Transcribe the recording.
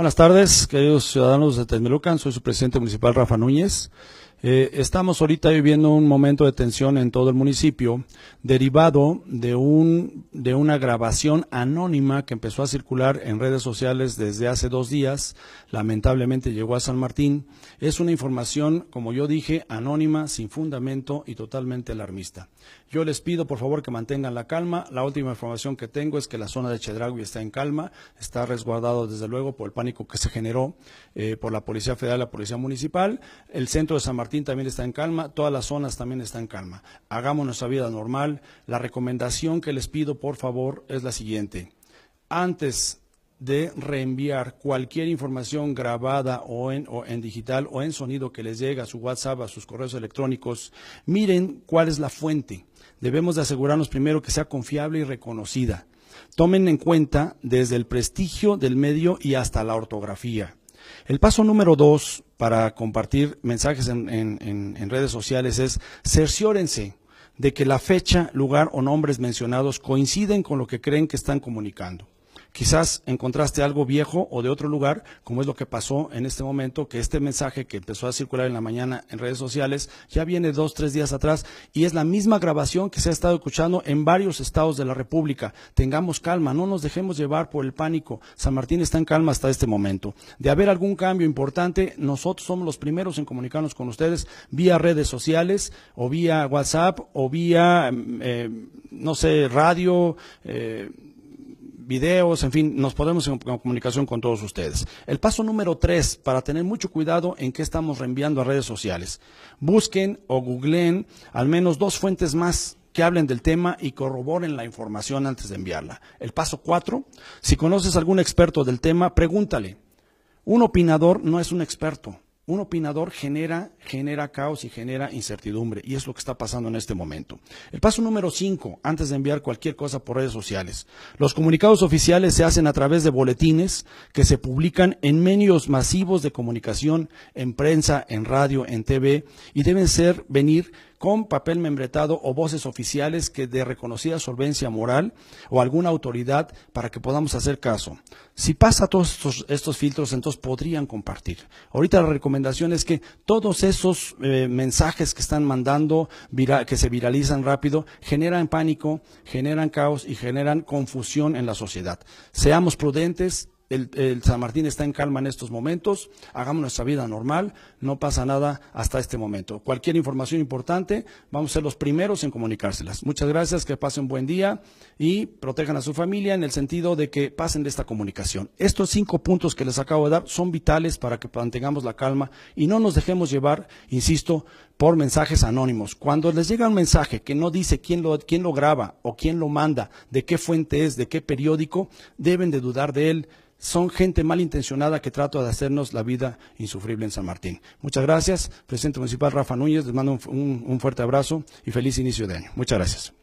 Buenas tardes, queridos ciudadanos de Tecmelucan. Soy su presidente municipal, Rafa Núñez. Eh, estamos ahorita viviendo un momento de tensión en todo el municipio, derivado de, un, de una grabación anónima que empezó a circular en redes sociales desde hace dos días, lamentablemente llegó a San Martín. Es una información, como yo dije, anónima, sin fundamento y totalmente alarmista. Yo les pido, por favor, que mantengan la calma. La última información que tengo es que la zona de Chedragui está en calma, está resguardado, desde luego, por el pánico que se generó eh, por la Policía Federal y la Policía Municipal. El centro de San Martín Martín también está en calma, todas las zonas también están en calma. Hagamos nuestra vida normal. La recomendación que les pido, por favor, es la siguiente. Antes de reenviar cualquier información grabada o en, digital o en sonido que les llegue a su WhatsApp, a sus correos electrónicos, miren cuál es la fuente. Debemos asegurarnos primero que sea confiable y reconocida. Tomen en cuenta desde el prestigio del medio y hasta la ortografía. El paso número dos para compartir mensajes en, redes sociales es cerciórense de que la fecha, lugar o nombres mencionados coinciden con lo que creen que están comunicando. Quizás encontraste algo viejo o de otro lugar, como es lo que pasó en este momento, que este mensaje que empezó a circular en la mañana en redes sociales ya viene dos, tres días atrás y es la misma grabación que se ha estado escuchando en varios estados de la República. Tengamos calma, no nos dejemos llevar por el pánico. San Martín está en calma hasta este momento. De haber algún cambio importante, nosotros somos los primeros en comunicarnos con ustedes vía redes sociales o vía WhatsApp o vía, mm, eh, no sé, radio. Eh, videos, en fin, nos podemos en comunicación con todos ustedes. El paso número tres, para tener mucho cuidado en qué estamos reenviando a redes sociales. Busquen o googleen al menos dos fuentes más que hablen del tema y corroboren la información antes de enviarla. El paso cuatro, si conoces algún experto del tema, pregúntale. Un opinador no es un experto un opinador genera, genera caos y genera incertidumbre, y es lo que está pasando en este momento. El paso número cinco, antes de enviar cualquier cosa por redes sociales. Los comunicados oficiales se hacen a través de boletines que se publican en medios masivos de comunicación, en prensa, en radio, en TV, y deben ser venir con papel membretado o voces oficiales que de reconocida solvencia moral o alguna autoridad para que podamos hacer caso. Si pasa todos estos, estos filtros, entonces podrían compartir. Ahorita la recomendación es que todos esos eh, mensajes que están mandando, que se viralizan rápido, generan pánico, generan caos y generan confusión en la sociedad. Seamos prudentes, el, San Martín está en calma en estos momentos, hagamos nuestra vida normal, no pasa nada hasta este momento. Cualquier información importante, vamos a ser los primeros en comunicárselas. Muchas gracias, que pasen un buen día y protejan a su familia en el sentido de que pasen de esta comunicación. Estos cinco puntos que les acabo de dar son vitales para que mantengamos la calma y no nos dejemos llevar, insisto, por mensajes anónimos. Cuando les llega un mensaje que no dice quién lo, quién lo graba o quién lo manda, de qué fuente es, de qué periódico, deben de dudar de él son gente malintencionada que trata de hacernos la vida insufrible en San Martín. Muchas gracias. Presidente Municipal Rafa Núñez, les mando un, un fuerte abrazo y feliz inicio de año. Muchas gracias.